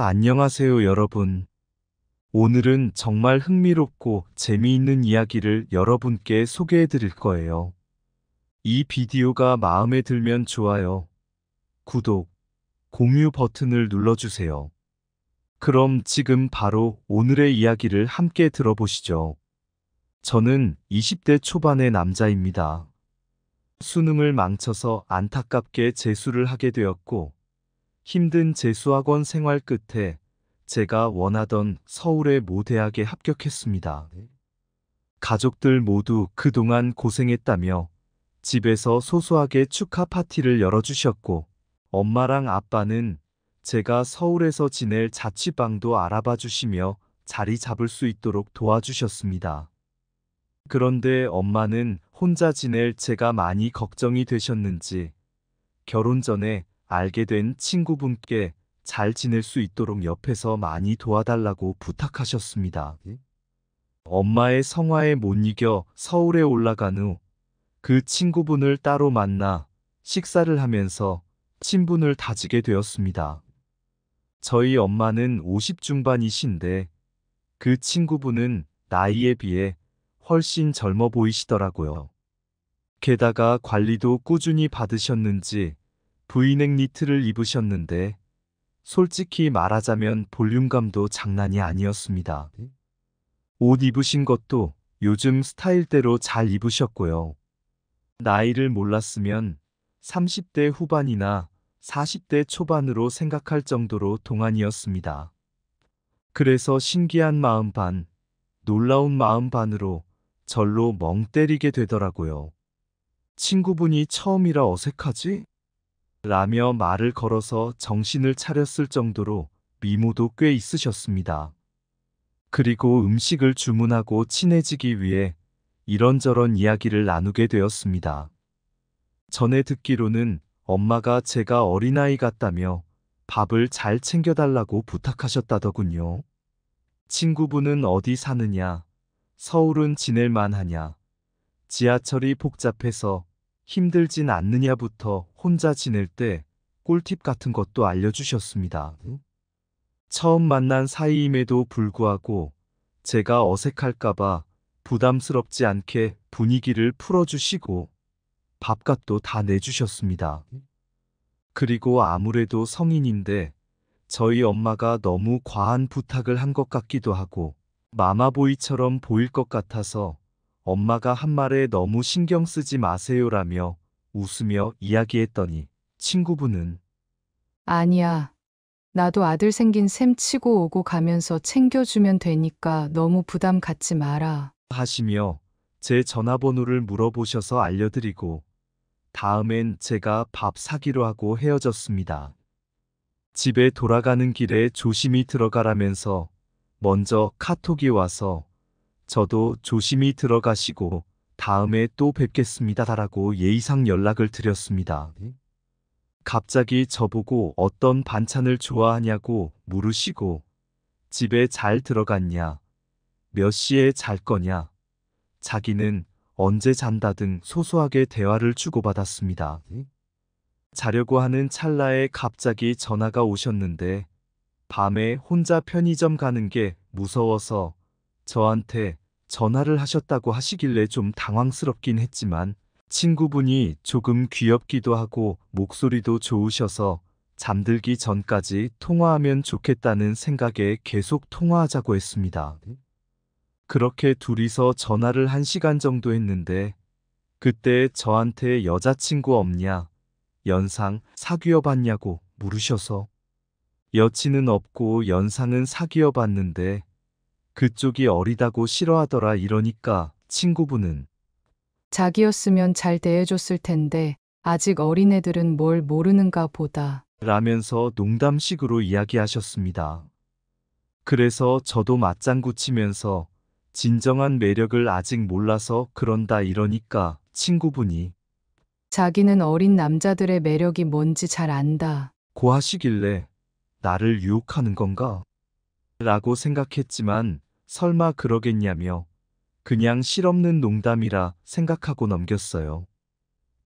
안녕하세요 여러분. 오늘은 정말 흥미롭고 재미있는 이야기를 여러분께 소개해 드릴 거예요. 이 비디오가 마음에 들면 좋아요, 구독, 공유 버튼을 눌러주세요. 그럼 지금 바로 오늘의 이야기를 함께 들어보시죠. 저는 20대 초반의 남자입니다. 수능을 망쳐서 안타깝게 재수를 하게 되었고 힘든 재수학원 생활 끝에 제가 원하던 서울의 모대학에 합격했습니다. 네. 가족들 모두 그동안 고생했다며 집에서 소소하게 축하 파티를 열어주셨고 엄마랑 아빠는 제가 서울에서 지낼 자취방도 알아봐 주시며 자리 잡을 수 있도록 도와주셨습니다. 그런데 엄마는 혼자 지낼 제가 많이 걱정이 되셨는지 결혼 전에 알게 된 친구분께 잘 지낼 수 있도록 옆에서 많이 도와달라고 부탁하셨습니다. 예? 엄마의 성화에 못 이겨 서울에 올라간 후 그 친구분을 따로 만나 식사를 하면서 친분을 다지게 되었습니다. 저희 엄마는 50 중반이신데 그 친구분은 나이에 비해 훨씬 젊어 보이시더라고요. 게다가 관리도 꾸준히 받으셨는지 V넥 니트를 입으셨는데 솔직히 말하자면 볼륨감도 장난이 아니었습니다. 옷 입으신 것도 요즘 스타일대로 잘 입으셨고요. 나이를 몰랐으면 30대 후반이나 40대 초반으로 생각할 정도로 동안이었습니다. 그래서 신기한 마음 반, 놀라운 마음 반으로 절로 멍 때리게 되더라고요. 친구분이 처음이라 어색하지? 라며 말을 걸어서 정신을 차렸을 정도로 미모도 꽤 있으셨습니다. 그리고 음식을 주문하고 친해지기 위해 이런저런 이야기를 나누게 되었습니다. 전에 듣기로는 엄마가 제가 어린아이 같다며 밥을 잘 챙겨달라고 부탁하셨다더군요. 친구분은 어디 사느냐? 서울은 지낼만 하냐? 지하철이 복잡해서 힘들진 않느냐부터 혼자 지낼 때 꿀팁 같은 것도 알려주셨습니다. 처음 만난 사이임에도 불구하고 제가 어색할까봐 부담스럽지 않게 분위기를 풀어주시고 밥값도 다 내주셨습니다. 그리고 아무래도 성인인데 저희 엄마가 너무 과한 부탁을 한 것 같기도 하고 마마보이처럼 보일 것 같아서 엄마가 한 말에 너무 신경 쓰지 마세요라며 웃으며 이야기했더니 친구분은 아니야. 나도 아들 생긴 셈 치고 오고 가면서 챙겨주면 되니까 너무 부담 갖지 마라. 하시며 제 전화번호를 물어보셔서 알려드리고 다음엔 제가 밥 사기로 하고 헤어졌습니다. 집에 돌아가는 길에 조심히 들어가라면서 먼저 카톡이 와서 저도 조심히 들어가시고 다음에 또 뵙겠습니다라고 예의상 연락을 드렸습니다. 네. 갑자기 저보고 어떤 반찬을 좋아하냐고 물으시고 집에 잘 들어갔냐, 몇 시에 잘 거냐, 자기는 언제 잔다 등 소소하게 대화를 주고받았습니다. 네. 자려고 하는 찰나에 갑자기 전화가 오셨는데 밤에 혼자 편의점 가는 게 무서워서 저한테 전화를 하셨다고 하시길래 좀 당황스럽긴 했지만 친구분이 조금 귀엽기도 하고 목소리도 좋으셔서 잠들기 전까지 통화하면 좋겠다는 생각에 계속 통화하자고 했습니다. 그렇게 둘이서 전화를 한 시간 정도 했는데 그때 저한테 여자친구 없냐, 연상 사귀어 봤냐고 물으셔서 여친은 없고 연상은 사귀어 봤는데 그쪽이 어리다고 싫어하더라 이러니까 친구분은 자기였으면 잘 대해줬을 텐데 아직 어린애들은 뭘 모르는가 보다. 라면서 농담식으로 이야기하셨습니다. 그래서 저도 맞장구 치면서 진정한 매력을 아직 몰라서 그런다 이러니까 친구분이 자기는 어린 남자들의 매력이 뭔지 잘 안다. 고하시길래 나를 유혹하는 건가? 라고 생각했지만 설마 그러겠냐며 그냥 실없는 농담이라 생각하고 넘겼어요.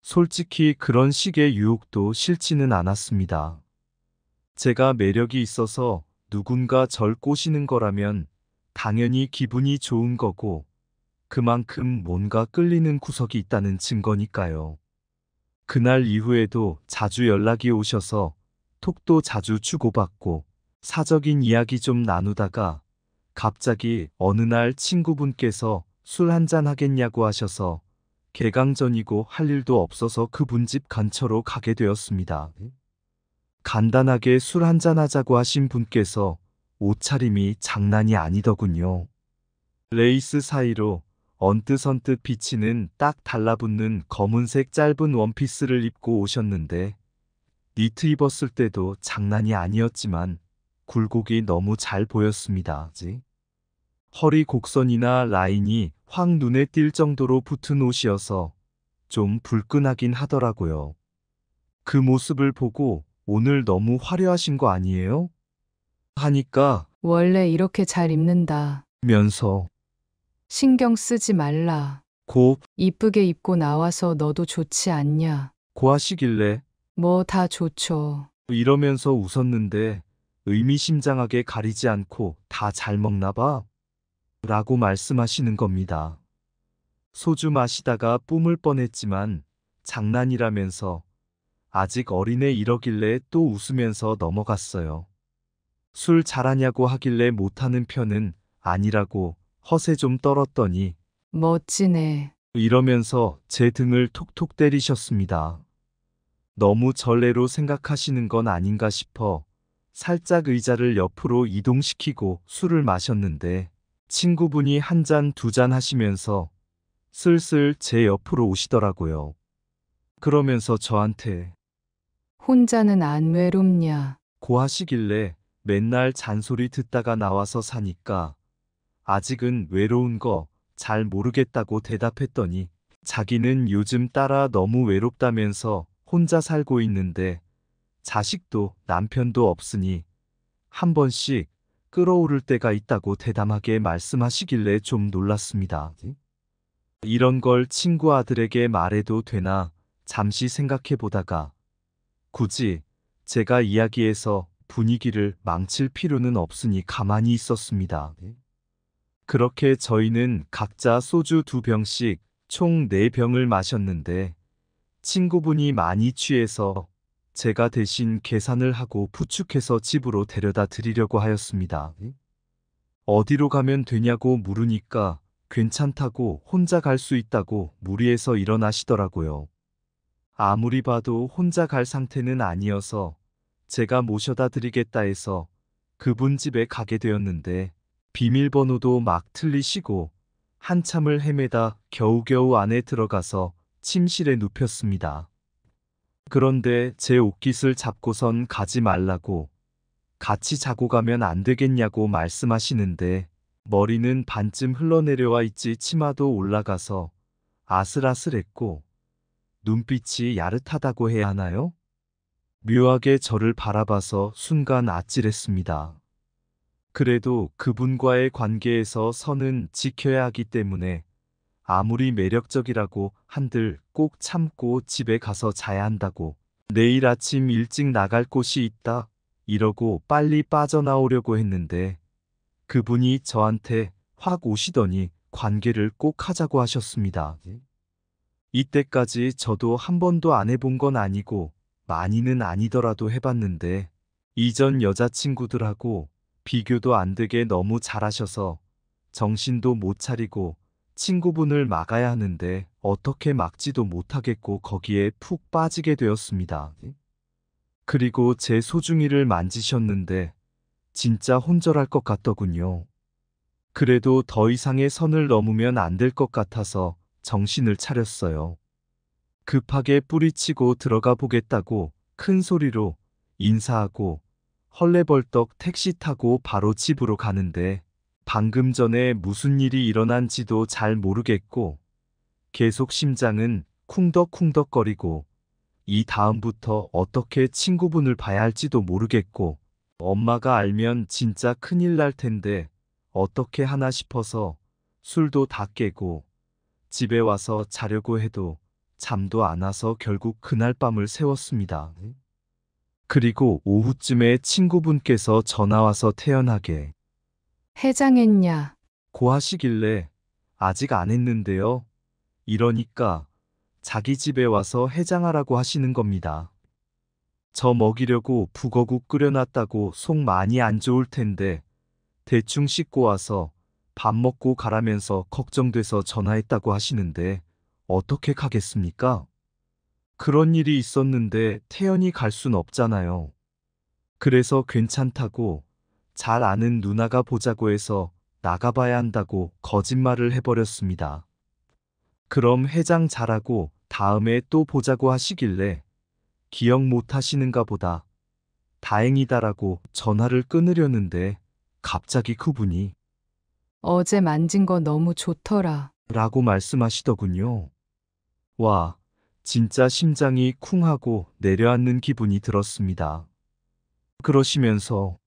솔직히 그런 식의 유혹도 싫지는 않았습니다. 제가 매력이 있어서 누군가 절 꼬시는 거라면 당연히 기분이 좋은 거고 그만큼 뭔가 끌리는 구석이 있다는 증거니까요. 그날 이후에도 자주 연락이 오셔서 톡도 자주 주고받고 사적인 이야기 좀 나누다가 갑자기 어느 날 친구분께서 술 한 잔 하겠냐고 하셔서 개강 전이고 할 일도 없어서 그분 집 간처로 가게 되었습니다. 간단하게 술 한 잔 하자고 하신 분께서 옷차림이 장난이 아니더군요. 레이스 사이로 언뜻언뜻 비치는 딱 달라붙는 검은색 짧은 원피스를 입고 오셨는데 니트 입었을 때도 장난이 아니었지만 굴곡이 너무 잘 보였습니다. 지 허리 곡선이나 라인이 확 눈에 띌 정도로 붙은 옷이어서 좀 불끈하긴 하더라고요. 그 모습을 보고 오늘 너무 화려하신 거 아니에요? 하니까 원래 이렇게 잘 입는다. 면서 신경 쓰지 말라. 곱 이쁘게 입고 나와서 너도 좋지 않냐. 고하시길래 뭐 다 좋죠. 이러면서 웃었는데 의미심장하게 가리지 않고 다 잘 먹나 봐. 라고 말씀하시는 겁니다. 소주 마시다가 뿜을 뻔했지만 장난이라면서 아직 어린애 이러길래 또 웃으면서 넘어갔어요. 술 잘하냐고 하길래 못하는 편은 아니라고 허세 좀 떨었더니 멋지네. 이러면서 제 등을 톡톡 때리셨습니다. 너무 전례로 생각하시는 건 아닌가 싶어 살짝 의자를 옆으로 이동시키고 술을 마셨는데 친구분이 한 잔, 두 잔 하시면서 슬슬 제 옆으로 오시더라고요. 그러면서 저한테 혼자는 안 외롭냐? 고하시길래 맨날 잔소리 듣다가 나와서 사니까 아직은 외로운 거 잘 모르겠다고 대답했더니 자기는 요즘 따라 너무 외롭다면서 혼자 살고 있는데 자식도 남편도 없으니 한 번씩 끌어오를 때가 있다고 대담하게 말씀하시길래 좀 놀랐습니다. 이런 걸 친구 아들에게 말해도 되나 잠시 생각해 보다가 굳이 제가 이야기해서 분위기를 망칠 필요는 없으니 가만히 있었습니다. 그렇게 저희는 각자 소주 두 병씩 총 네병을 마셨는데 친구분이 많이 취해서 제가 대신 계산을 하고 부축해서 집으로 데려다 드리려고 하였습니다. 어디로 가면 되냐고 물으니까 괜찮다고 혼자 갈 수 있다고 무리해서 일어나시더라고요. 아무리 봐도 혼자 갈 상태는 아니어서 제가 모셔다 드리겠다 해서 그분 집에 가게 되었는데 비밀번호도 막 틀리시고 한참을 헤매다 겨우겨우 안에 들어가서 침실에 눕혔습니다. 그런데 제 옷깃을 잡고선 가지 말라고 같이 자고 가면 안 되겠냐고 말씀하시는데 머리는 반쯤 흘러내려와 있지 치마도 올라가서 아슬아슬했고 눈빛이 야릇하다고 해야 하나요? 묘하게 저를 바라봐서 순간 아찔했습니다. 그래도 그분과의 관계에서 선은 지켜야 하기 때문에 아무리 매력적이라고 한들 꼭 참고 집에 가서 자야 한다고 내일 아침 일찍 나갈 곳이 있다 이러고 빨리 빠져나오려고 했는데 그분이 저한테 확 오시더니 관계를 꼭 하자고 하셨습니다. 이때까지 저도 한 번도 안 해본 건 아니고 많이는 아니더라도 해봤는데 이전 여자친구들하고 비교도 안 되게 너무 잘하셔서 정신도 못 차리고 친구분을 막아야 하는데 어떻게 막지도 못하겠고 거기에 푹 빠지게 되었습니다. 그리고 제 소중이를 만지셨는데 진짜 혼절할 것 같더군요. 그래도 더 이상의 선을 넘으면 안 될 것 같아서 정신을 차렸어요. 급하게 뿌리치고 들어가 보겠다고 큰 소리로 인사하고 헐레벌떡 택시 타고 바로 집으로 가는데 방금 전에 무슨 일이 일어난지도 잘 모르겠고 계속 심장은 쿵덕쿵덕거리고 이 다음부터 어떻게 친구분을 봐야 할지도 모르겠고 엄마가 알면 진짜 큰일 날 텐데 어떻게 하나 싶어서 술도 다 깨고 집에 와서 자려고 해도 잠도 안 와서 결국 그날 밤을 세웠습니다. 그리고 오후쯤에 친구분께서 전화와서 태연하게 해장했냐? 고하시길래 아직 안 했는데요. 이러니까 자기 집에 와서 해장하라고 하시는 겁니다. 저 먹이려고 북어국 끓여놨다고 속 많이 안 좋을 텐데 대충 씻고 와서 밥 먹고 가라면서 걱정돼서 전화했다고 하시는데 어떻게 가겠습니까? 그런 일이 있었는데 태연이 갈 순 없잖아요. 그래서 괜찮다고 잘 아는 누나가 보자고 해서 나가봐야 한다고 거짓말을 해버렸습니다. 그럼 해장 잘하고 다음에 또 보자고 하시길래 기억 못 하시는가 보다. 다행이다라고 전화를 끊으려는데 갑자기 그분이 어제 만진 거 너무 좋더라. 라고 말씀하시더군요. 와, 진짜 심장이 쿵 하고 내려앉는 기분이 들었습니다. 그러시면서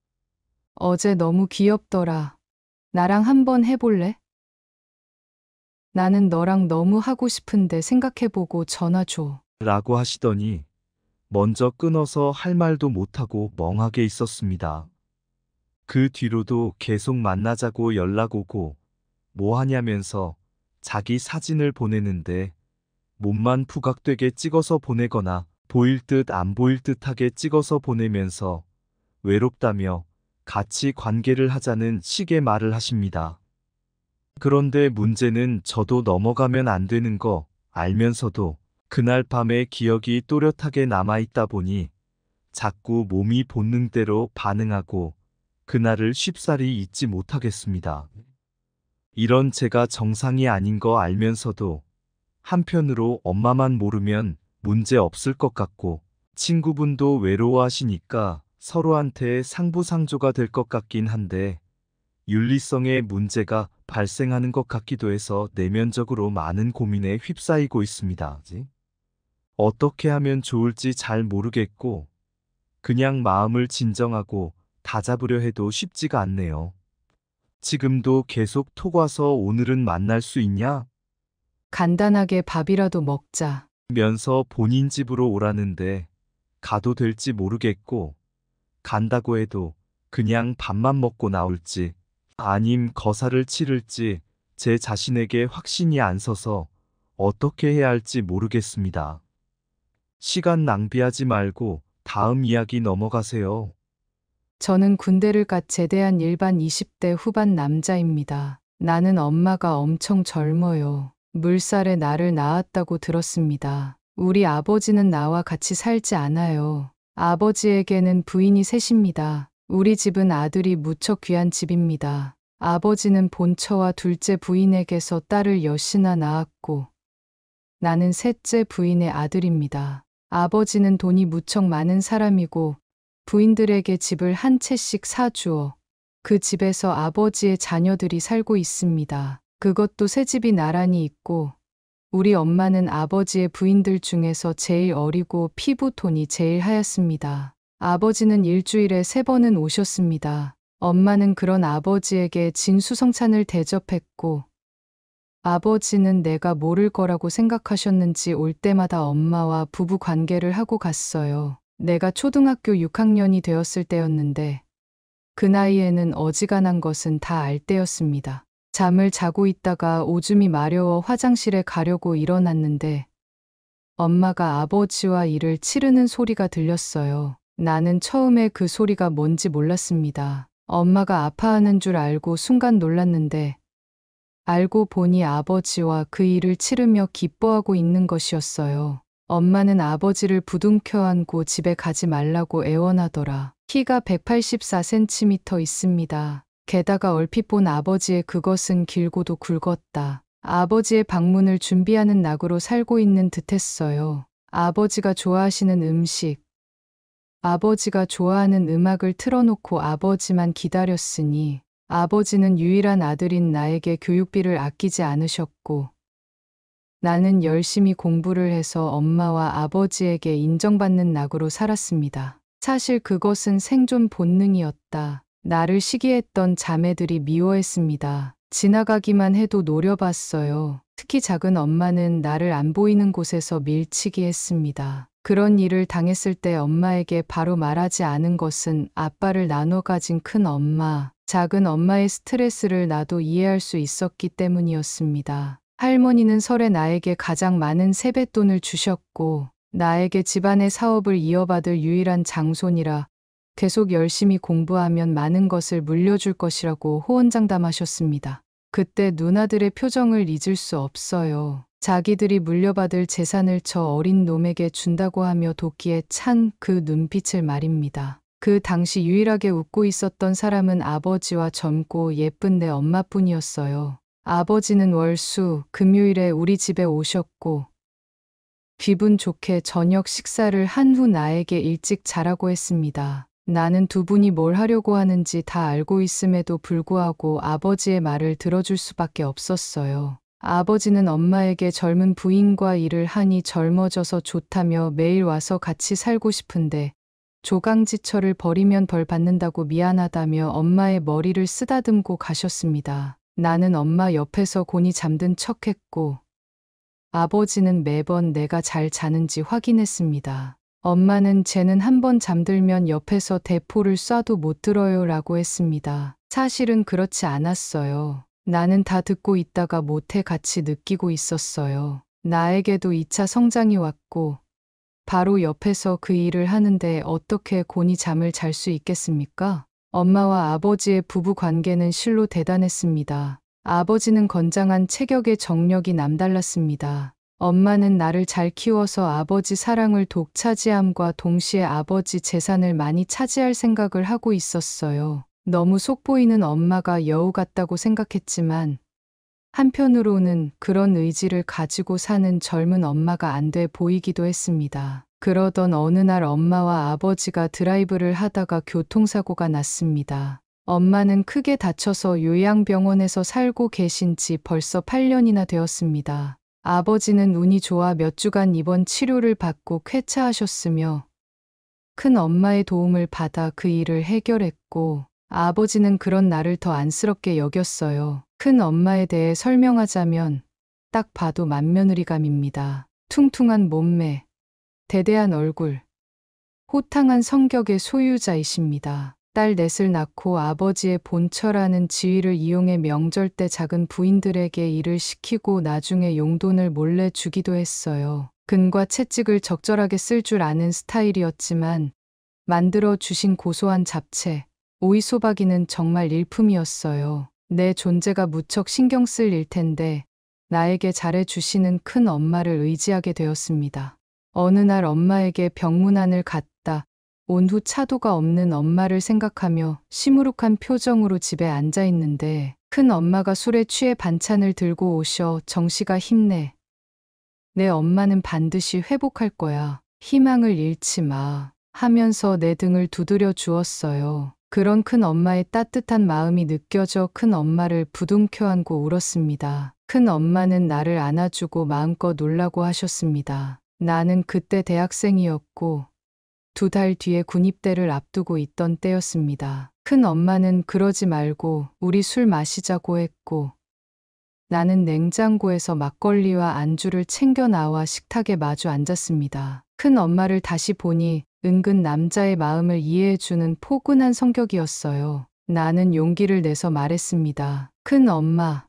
어제 너무 귀엽더라. 나랑 한번 해볼래? 나는 너랑 너무 하고 싶은데 생각해보고 전화 줘. 라고 하시더니 먼저 끊어서 할 말도 못하고 멍하게 있었습니다. 그 뒤로도 계속 만나자고 연락 오고 뭐 하냐면서 자기 사진을 보내는데 몸만 부각되게 찍어서 보내거나 보일 듯 안 보일 듯하게 찍어서 보내면서 외롭다며 같이 관계를 하자는 식의 말을 하십니다. 그런데 문제는 저도 넘어가면 안 되는 거 알면서도 그날 밤의 기억이 또렷하게 남아있다 보니 자꾸 몸이 본능대로 반응하고 그날을 쉽사리 잊지 못하겠습니다. 이런 제가 정상이 아닌 거 알면서도 한편으로 엄마만 모르면 문제 없을 것 같고 친구분도 외로워하시니까 서로한테 상부상조가 될 것 같긴 한데 윤리성의 문제가 발생하는 것 같기도 해서 내면적으로 많은 고민에 휩싸이고 있습니다. 어떻게 하면 좋을지 잘 모르겠고 그냥 마음을 진정하고 다잡으려 해도 쉽지가 않네요. 지금도 계속 톡 와서 오늘은 만날 수 있냐? 간단하게 밥이라도 먹자. 면서 본인 집으로 오라는데 가도 될지 모르겠고 간다고 해도 그냥 밥만 먹고 나올지 아님 거사를 치를지 제 자신에게 확신이 안 서서 어떻게 해야 할지 모르겠습니다. 시간 낭비하지 말고 다음 이야기 넘어가세요. 저는 군대를 갓 제대한 일반 20대 후반 남자입니다. 나는 엄마가 엄청 젊어요. 물살에 나를 낳았다고 들었습니다. 우리 아버지는 나와 같이 살지 않아요. 아버지에게는 부인이 셋입니다. 우리 집은 아들이 무척 귀한 집입니다. 아버지는 본처와 둘째 부인에게서 딸을 여시나 낳았고 나는 셋째 부인의 아들입니다. 아버지는 돈이 무척 많은 사람이고 부인들에게 집을 한 채씩 사주어 그 집에서 아버지의 자녀들이 살고 있습니다. 그것도 새 집이 나란히 있고 우리 엄마는 아버지의 부인들 중에서 제일 어리고 피부톤이 제일 하였습니다. 아버지는 일주일에 세 번은 오셨습니다. 엄마는 그런 아버지에게 진수성찬을 대접했고 아버지는 내가 모를 거라고 생각하셨는지 올 때마다 엄마와 부부 관계를 하고 갔어요. 내가 초등학교 6학년이 되었을 때였는데 그 나이에는 어지간한 것은 다 알 때였습니다. 잠을 자고 있다가 오줌이 마려워 화장실에 가려고 일어났는데 엄마가 아버지와 일을 치르는 소리가 들렸어요. 나는 처음에 그 소리가 뭔지 몰랐습니다. 엄마가 아파하는 줄 알고 순간 놀랐는데 알고 보니 아버지와 그 일을 치르며 기뻐하고 있는 것이었어요. 엄마는 아버지를 부둥켜 안고 집에 가지 말라고 애원하더라. 키가 184cm 있습니다. 게다가 얼핏 본 아버지의 그것은 길고도 굵었다. 아버지의 방문을 준비하는 낙으로 살고 있는 듯했어요. 아버지가 좋아하시는 음식, 아버지가 좋아하는 음악을 틀어놓고 아버지만 기다렸으니 아버지는 유일한 아들인 나에게 교육비를 아끼지 않으셨고 나는 열심히 공부를 해서 엄마와 아버지에게 인정받는 낙으로 살았습니다. 사실 그것은 생존 본능이었다. 나를 시기했던 자매들이 미워했습니다. 지나가기만 해도 노려봤어요. 특히 작은 엄마는 나를 안 보이는 곳에서 밀치기 했습니다. 그런 일을 당했을 때 엄마에게 바로 말하지 않은 것은 아빠를 나눠 가진 큰 엄마, 작은 엄마의 스트레스를 나도 이해할 수 있었기 때문이었습니다. 할머니는 설에 나에게 가장 많은 세뱃돈을 주셨고, 나에게 집안의 사업을 이어받을 유일한 장손이라 계속 열심히 공부하면 많은 것을 물려줄 것이라고 호언장담하셨습니다. 그때 누나들의 표정을 잊을 수 없어요. 자기들이 물려받을 재산을 저 어린 놈에게 준다고 하며 돕기에 찬 그 눈빛을 말입니다. 그 당시 유일하게 웃고 있었던 사람은 아버지와 젊고 예쁜 내 엄마뿐이었어요. 아버지는 월수, 금요일에 우리 집에 오셨고, 기분 좋게 저녁 식사를 한 후 나에게 일찍 자라고 했습니다. 나는 두 분이 뭘 하려고 하는지 다 알고 있음에도 불구하고 아버지의 말을 들어줄 수밖에 없었어요. 아버지는 엄마에게 젊은 부인과 일을 하니 젊어져서 좋다며 매일 와서 같이 살고 싶은데 조강지처를 버리면 벌 받는다고 미안하다며 엄마의 머리를 쓰다듬고 가셨습니다. 나는 엄마 옆에서 곤히 잠든 척했고 아버지는 매번 내가 잘 자는지 확인했습니다. 엄마는 쟤는 한 번 잠들면 옆에서 대포를 쏴도 못 들어요 라고 했습니다. 사실은 그렇지 않았어요. 나는 다 듣고 있다가 못해 같이 느끼고 있었어요. 나에게도 2차 성장이 왔고 바로 옆에서 그 일을 하는데 어떻게 곤히 잠을 잘 수 있겠습니까? 엄마와 아버지의 부부 관계는 실로 대단했습니다. 아버지는 건장한 체격에 정력이 남달랐습니다. 엄마는 나를 잘 키워서 아버지 사랑을 독차지함과 동시에 아버지 재산을 많이 차지할 생각을 하고 있었어요. 너무 속보이는 엄마가 여우 같다고 생각했지만 한편으로는 그런 의지를 가지고 사는 젊은 엄마가 안 돼 보이기도 했습니다. 그러던 어느 날 엄마와 아버지가 드라이브를 하다가 교통사고가 났습니다. 엄마는 크게 다쳐서 요양병원에서 살고 계신 지 벌써 8년이나 되었습니다. 아버지는 운이 좋아 몇 주간 입원 치료를 받고 쾌차하셨으며 큰 엄마의 도움을 받아 그 일을 해결했고 아버지는 그런 나를 더 안쓰럽게 여겼어요. 큰 엄마에 대해 설명하자면 딱 봐도 만며느리감입니다. 퉁퉁한 몸매, 대대한 얼굴, 호탕한 성격의 소유자이십니다. 딸 넷을 낳고 아버지의 본처라는 지위를 이용해 명절 때 작은 부인들에게 일을 시키고 나중에 용돈을 몰래 주기도 했어요. 근과 채찍을 적절하게 쓸 줄 아는 스타일이었지만 만들어 주신 고소한 잡채, 오이소박이는 정말 일품이었어요. 내 존재가 무척 신경 쓸 일텐데 나에게 잘해주시는 큰 엄마를 의지하게 되었습니다. 어느 날 엄마에게 병문안을 갔다 온후 차도가 없는 엄마를 생각하며 시무룩한 표정으로 집에 앉아 있는데 큰 엄마가 술에 취해 반찬을 들고 오셔 정씨가 힘내. 내 엄마는 반드시 회복할 거야. 희망을 잃지 마. 하면서 내 등을 두드려 주었어요. 그런 큰 엄마의 따뜻한 마음이 느껴져 큰 엄마를 부둥켜 안고 울었습니다. 큰 엄마는 나를 안아주고 마음껏 놀라고 하셨습니다. 나는 그때 대학생이었고 두달 뒤에 군입대를 앞두고 있던 때였습니다. 큰 엄마는 그러지 말고 우리 술 마시자고 했고 나는 냉장고에서 막걸리와 안주를 챙겨 나와 식탁에 마주 앉았습니다. 큰 엄마를 다시 보니 은근 남자의 마음을 이해해주는 포근한 성격이었어요. 나는 용기를 내서 말했습니다. 큰 엄마,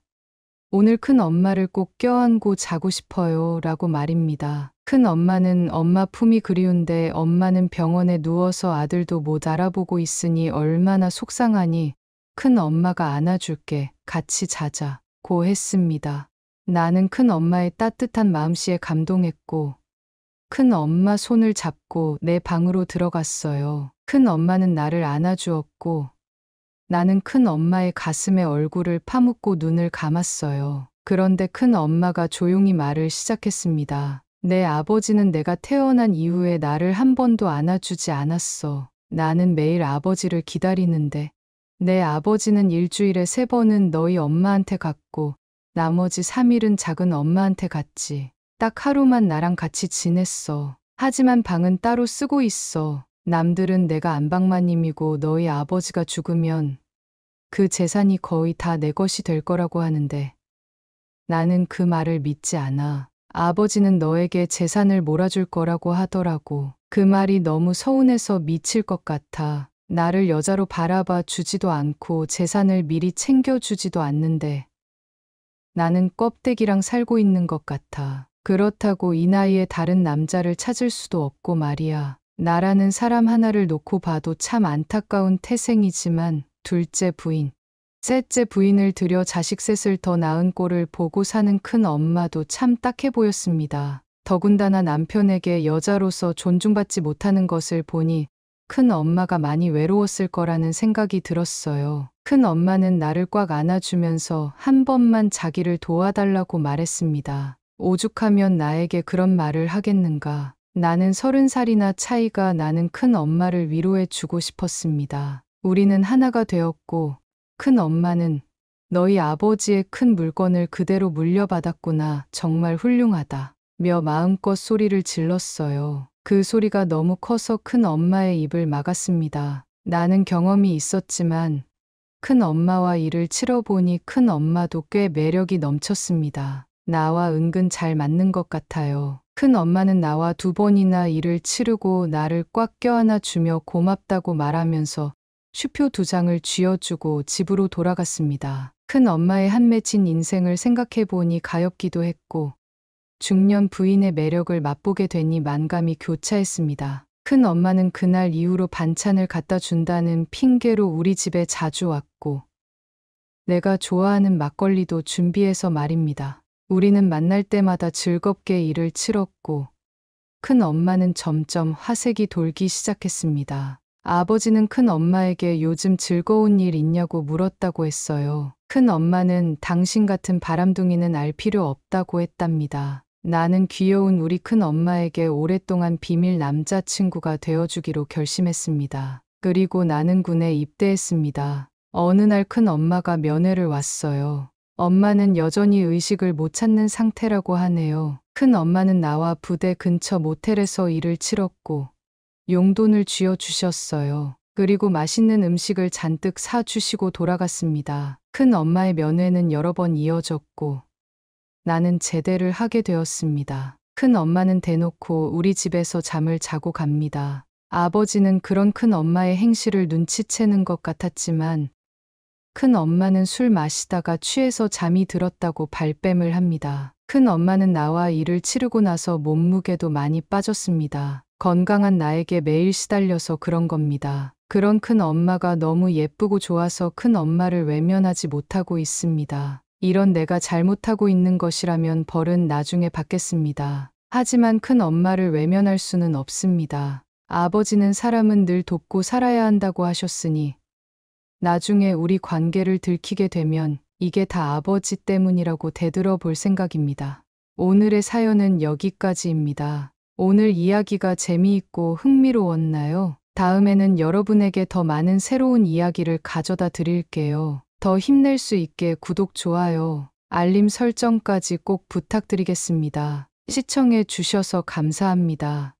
오늘 큰 엄마를 꼭 껴안고 자고 싶어요 라고 말입니다. 큰 엄마는 엄마 품이 그리운데 엄마는 병원에 누워서 아들도 못 알아보고 있으니 얼마나 속상하니 큰 엄마가 안아줄게 같이 자자 고 했습니다. 나는 큰 엄마의 따뜻한 마음씨에 감동했고 큰 엄마 손을 잡고 내 방으로 들어갔어요. 큰 엄마는 나를 안아주었고 나는 큰 엄마의 가슴에 얼굴을 파묻고 눈을 감았어요. 그런데 큰 엄마가 조용히 말을 시작했습니다. 내 아버지는 내가 태어난 이후에 나를 한 번도 안아주지 않았어. 나는 매일 아버지를 기다리는데 내 아버지는 일주일에 세 번은 너희 엄마한테 갔고 나머지 3일은 작은 엄마한테 갔지. 딱 하루만 나랑 같이 지냈어. 하지만 방은 따로 쓰고 있어. 남들은 내가 안방마님이고 너희 아버지가 죽으면 그 재산이 거의 다 내 것이 될 거라고 하는데 나는 그 말을 믿지 않아. 아버지는 너에게 재산을 몰아줄 거라고 하더라고. 그 말이 너무 서운해서 미칠 것 같아. 나를 여자로 바라봐 주지도 않고 재산을 미리 챙겨주지도 않는데 나는 껍데기랑 살고 있는 것 같아. 그렇다고 이 나이에 다른 남자를 찾을 수도 없고 말이야. 나라는 사람 하나를 놓고 봐도 참 안타까운 태생이지만 둘째 부인, 셋째 부인을 들여 자식 셋을 더 낳은 꼴을 보고 사는 큰 엄마도 참 딱해 보였습니다. 더군다나 남편에게 여자로서 존중받지 못하는 것을 보니 큰 엄마가 많이 외로웠을 거라는 생각이 들었어요. 큰 엄마는 나를 꽉 안아주면서 한 번만 자기를 도와달라고 말했습니다. 오죽하면 나에게 그런 말을 하겠는가. 나는 서른 살이나 차이가 나는 큰 엄마를 위로해 주고 싶었습니다. 우리는 하나가 되었고 큰 엄마는 너희 아버지의 큰 물건을 그대로 물려받았구나. 정말 훌륭하다. 며 마음껏 소리를 질렀어요. 그 소리가 너무 커서 큰 엄마의 입을 막았습니다. 나는 경험이 있었지만 큰 엄마와 일을 치러보니 큰 엄마도 꽤 매력이 넘쳤습니다. 나와 은근 잘 맞는 것 같아요. 큰 엄마는 나와 두 번이나 일을 치르고 나를 꽉 껴안아 주며 고맙다고 말하면서 슈표 두 장을 쥐어주고 집으로 돌아갔습니다. 큰 엄마의 한 맺힌 인생을 생각해 보니 가엾기도 했고 중년 부인의 매력을 맛보게 되니 만감이 교차했습니다. 큰 엄마는 그날 이후로 반찬을 갖다 준다는 핑계로 우리 집에 자주 왔고 내가 좋아하는 막걸리도 준비해서 말입니다. 우리는 만날 때마다 즐겁게 일을 치렀고 큰 엄마는 점점 화색이 돌기 시작했습니다. 아버지는 큰 엄마에게 요즘 즐거운 일 있냐고 물었다고 했어요. 큰 엄마는 당신 같은 바람둥이는 알 필요 없다고 했답니다. 나는 귀여운 우리 큰 엄마에게 오랫동안 비밀 남자친구가 되어주기로 결심했습니다. 그리고 나는 군에 입대했습니다. 어느 날 큰 엄마가 면회를 왔어요. 엄마는 여전히 의식을 못 찾는 상태라고 하네요. 큰 엄마는 나와 부대 근처 모텔에서 일을 치렀고 용돈을 쥐어 주셨어요. 그리고 맛있는 음식을 잔뜩 사 주시고 돌아갔습니다. 큰 엄마의 면회는 여러 번 이어졌고 나는 제대를 하게 되었습니다. 큰 엄마는 대놓고 우리 집에서 잠을 자고 갑니다. 아버지는 그런 큰 엄마의 행실을 눈치채는 것 같았지만 큰 엄마는 술 마시다가 취해서 잠이 들었다고 발뺌을 합니다. 큰 엄마는 나와 일을 치르고 나서 몸무게도 많이 빠졌습니다. 건강한 나에게 매일 시달려서 그런 겁니다. 그런 큰 엄마가 너무 예쁘고 좋아서 큰 엄마를 외면하지 못하고 있습니다. 이런 내가 잘못하고 있는 것이라면 벌은 나중에 받겠습니다. 하지만 큰 엄마를 외면할 수는 없습니다. 아버지는 사람은 늘 돕고 살아야 한다고 하셨으니 나중에 우리 관계를 들키게 되면 이게 다 아버지 때문이라고 되돌아 볼 생각입니다. 오늘의 사연은 여기까지입니다. 오늘 이야기가 재미있고 흥미로웠나요? 다음에는 여러분에게 더 많은 새로운 이야기를 가져다 드릴게요. 더 힘낼 수 있게 구독, 좋아요, 알림 설정까지 꼭 부탁드리겠습니다. 시청해 주셔서 감사합니다.